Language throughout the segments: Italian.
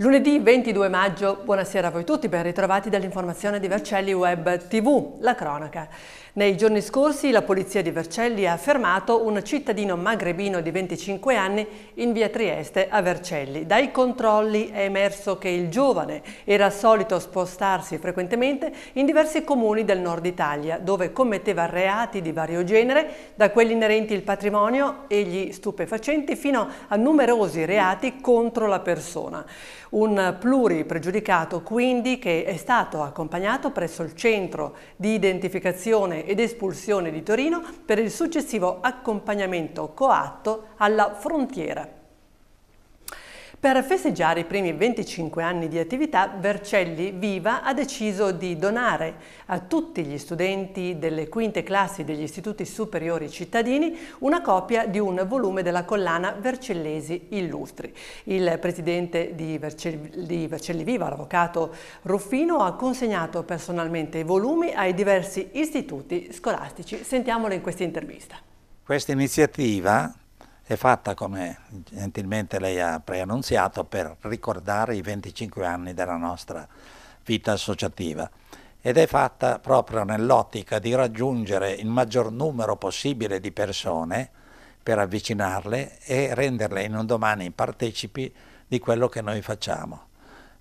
Lunedì 22 maggio, buonasera a voi tutti, ben ritrovati dall'informazione di Vercelli Web TV, la cronaca. Nei giorni scorsi la polizia di Vercelli ha fermato un cittadino magrebino di 25 anni in via Trieste a Vercelli. Dai controlli è emerso che il giovane era solito spostarsi frequentemente in diversi comuni del nord Italia, dove commetteva reati di vario genere, da quelli inerenti al patrimonio e gli stupefacenti fino a numerosi reati contro la persona un pluripregiudicato quindi che è stato accompagnato presso il centro di identificazione ed espulsione di Torino per il successivo accompagnamento coatto alla frontiera. Per festeggiare i primi 25 anni di attività, Vercelli Viva ha deciso di donare a tutti gli studenti delle quinte classi degli istituti superiori cittadini una copia di un volume della collana Vercellesi Illustri. Il presidente di Vercelli, di Vercelli Viva, l'avvocato Ruffino, ha consegnato personalmente i volumi ai diversi istituti scolastici. Sentiamolo in questa intervista. Questa iniziativa è fatta, come gentilmente lei ha preannunziato, per ricordare i 25 anni della nostra vita associativa ed è fatta proprio nell'ottica di raggiungere il maggior numero possibile di persone per avvicinarle e renderle in un domani partecipi di quello che noi facciamo.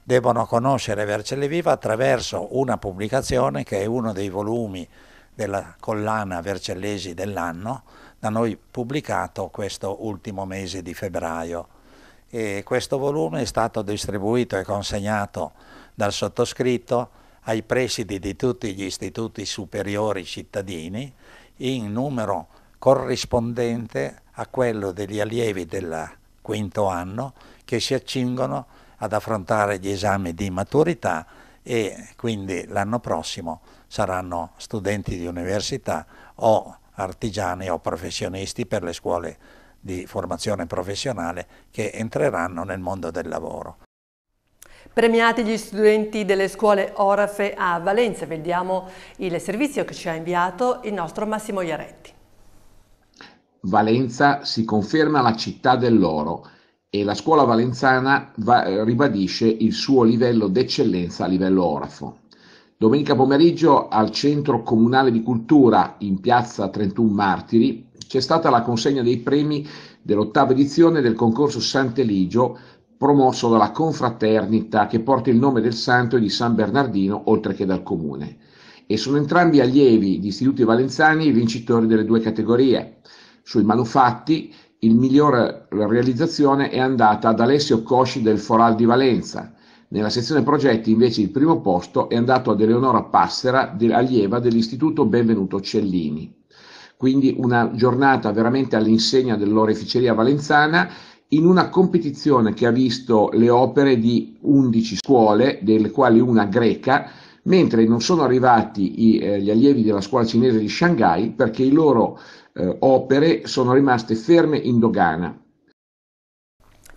Devono conoscere Vercelli Viva attraverso una pubblicazione che è uno dei volumi della collana Vercellesi dell'anno, da noi pubblicato questo ultimo mese di febbraio. E questo volume è stato distribuito e consegnato dal sottoscritto ai presidi di tutti gli istituti superiori cittadini in numero corrispondente a quello degli allievi del quinto anno che si accingono ad affrontare gli esami di maturità e quindi l'anno prossimo saranno studenti di università o artigiani o professionisti per le scuole di formazione professionale che entreranno nel mondo del lavoro. Premiati gli studenti delle scuole Orafe a Valenza, vediamo il servizio che ci ha inviato il nostro Massimo Iaretti. Valenza si conferma la città dell'oro e la scuola valenzana va, ribadisce il suo livello d'eccellenza a livello orafo. Domenica pomeriggio al Centro Comunale di Cultura in piazza 31 Martiri c'è stata la consegna dei premi dell'ottava edizione del concorso Sant'Eligio promosso dalla confraternita che porta il nome del santo e di San Bernardino oltre che dal comune e sono entrambi allievi di istituti valenzani i vincitori delle due categorie. Sui manufatti il migliore realizzazione è andata ad Alessio Cosci del Foral di Valenza. Nella sezione progetti invece il primo posto è andato ad Eleonora Passera, allieva dell'Istituto Benvenuto Cellini. Quindi una giornata veramente all'insegna dell'oreficeria valenzana in una competizione che ha visto le opere di 11 scuole, delle quali una greca, mentre non sono arrivati i, eh, gli allievi della scuola cinese di Shanghai perché le loro eh, opere sono rimaste ferme in dogana.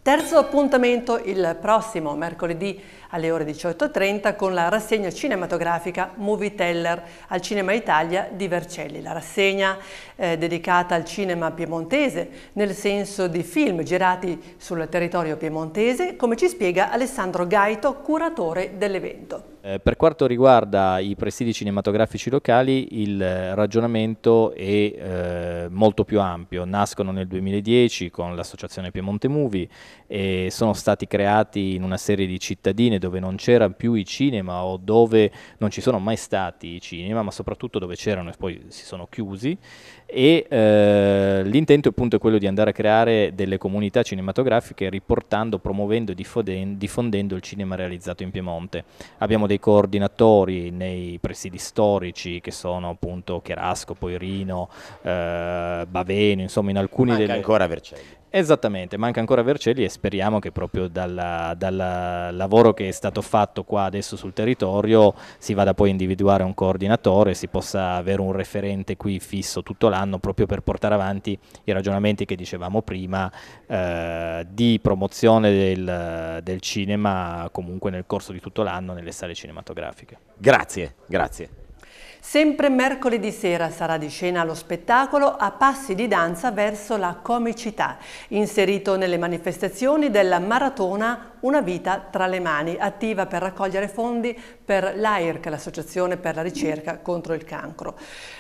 Terzo appuntamento il prossimo mercoledì alle ore 18.30 con la rassegna cinematografica Movie Teller al Cinema Italia di Vercelli. La rassegna eh, dedicata al cinema piemontese, nel senso di film girati sul territorio piemontese, come ci spiega Alessandro Gaito, curatore dell'evento. Eh, per quanto riguarda i presidi cinematografici locali, il eh, ragionamento è eh, molto più ampio. Nascono nel 2010 con l'associazione Piemonte Movie e sono stati creati in una serie di cittadine dove non c'erano più i cinema o dove non ci sono mai stati i cinema, ma soprattutto dove c'erano e poi si sono chiusi. E eh, l'intento appunto è quello di andare a creare delle comunità cinematografiche riportando, promuovendo e diffondendo il cinema realizzato in Piemonte. Abbiamo dei coordinatori nei presidi storici che sono appunto Cherasco, Poirino, eh, Baveno, insomma in alcuni... Manca delle... ancora Vercelli. Esattamente, manca ancora Vercelli e speriamo che proprio dal lavoro che è stato fatto qua adesso sul territorio si vada poi a individuare un coordinatore, si possa avere un referente qui fisso tutto l'anno proprio per portare avanti i ragionamenti che dicevamo prima eh, di promozione del, del cinema comunque nel corso di tutto l'anno nelle sale cinematografiche. Grazie, grazie. Sempre mercoledì sera sarà di scena lo spettacolo A passi di danza verso la comicità, inserito nelle manifestazioni della Maratona una vita tra le mani, attiva per raccogliere fondi per l'AIRC, l'Associazione per la ricerca contro il cancro.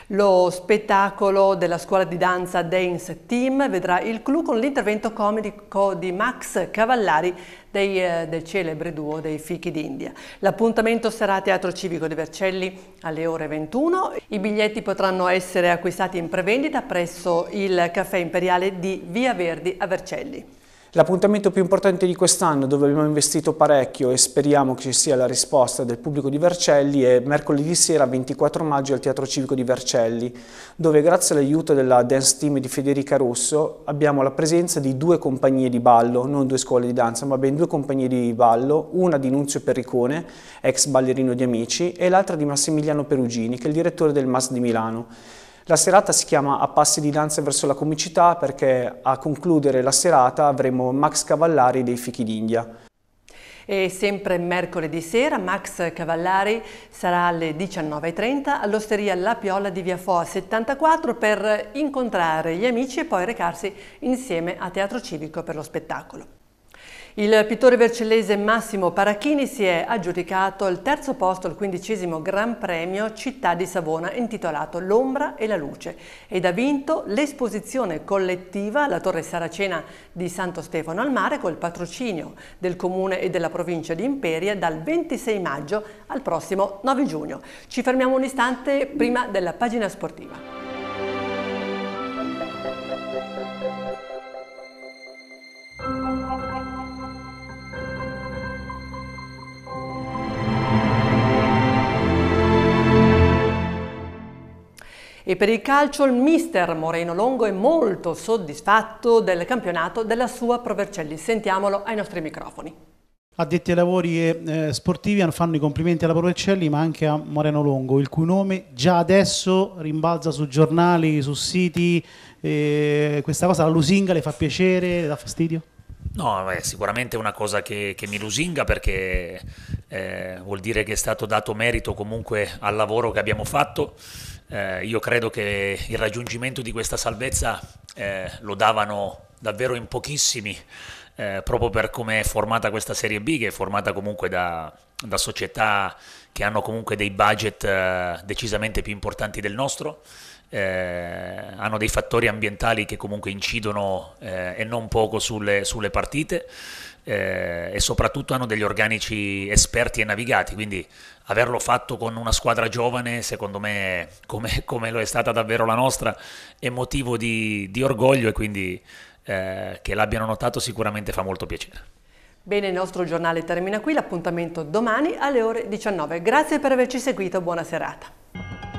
Lo spettacolo della scuola di danza Dance Team vedrà il clou con l'intervento comico di Max Cavallari dei, eh, del celebre duo dei Fichi d'India. L'appuntamento sarà a Teatro Civico di Vercelli alle ore 21. I biglietti potranno essere acquistati in prevendita presso il Caffè Imperiale di Via Verdi a Vercelli. L'appuntamento più importante di quest'anno, dove abbiamo investito parecchio e speriamo che ci sia la risposta del pubblico di Vercelli, è mercoledì sera 24 maggio al Teatro Civico di Vercelli, dove grazie all'aiuto della dance team di Federica Russo abbiamo la presenza di due compagnie di ballo, non due scuole di danza, ma ben due compagnie di ballo, una di Nunzio Perricone, ex ballerino di Amici, e l'altra di Massimiliano Perugini, che è il direttore del MAS di Milano. La serata si chiama A passi di danza verso la comicità perché a concludere la serata avremo Max Cavallari dei Fichi d'India. E sempre mercoledì sera Max Cavallari sarà alle 19.30 all'osteria La Piola di Via Foa 74 per incontrare gli amici e poi recarsi insieme a Teatro Civico per lo spettacolo. Il pittore vercellese Massimo Parachini si è aggiudicato il terzo posto al quindicesimo Gran Premio Città di Savona intitolato L'ombra e la luce ed ha vinto l'esposizione collettiva alla Torre Saracena di Santo Stefano al Mare col patrocinio del Comune e della provincia di Imperia dal 26 maggio al prossimo 9 giugno. Ci fermiamo un istante prima della pagina sportiva. E per il calcio il mister Moreno Longo è molto soddisfatto del campionato della sua Provercelli. Sentiamolo ai nostri microfoni. Addetti ai lavori eh, sportivi fanno i complimenti alla Provercelli ma anche a Moreno Longo, il cui nome già adesso rimbalza su giornali, su siti. Eh, questa cosa la lusinga le fa piacere, le dà fastidio? No, beh, sicuramente è una cosa che, che mi lusinga perché eh, vuol dire che è stato dato merito comunque al lavoro che abbiamo fatto. Eh, io credo che il raggiungimento di questa salvezza eh, lo davano davvero in pochissimi, eh, proprio per come è formata questa Serie B, che è formata comunque da, da società che hanno comunque dei budget eh, decisamente più importanti del nostro. Eh, hanno dei fattori ambientali che comunque incidono eh, e non poco sulle, sulle partite eh, e soprattutto hanno degli organici esperti e navigati, quindi averlo fatto con una squadra giovane, secondo me, come, come lo è stata davvero la nostra, è motivo di, di orgoglio e quindi eh, che l'abbiano notato sicuramente fa molto piacere. Bene, il nostro giornale termina qui, l'appuntamento domani alle ore 19. Grazie per averci seguito, buona serata.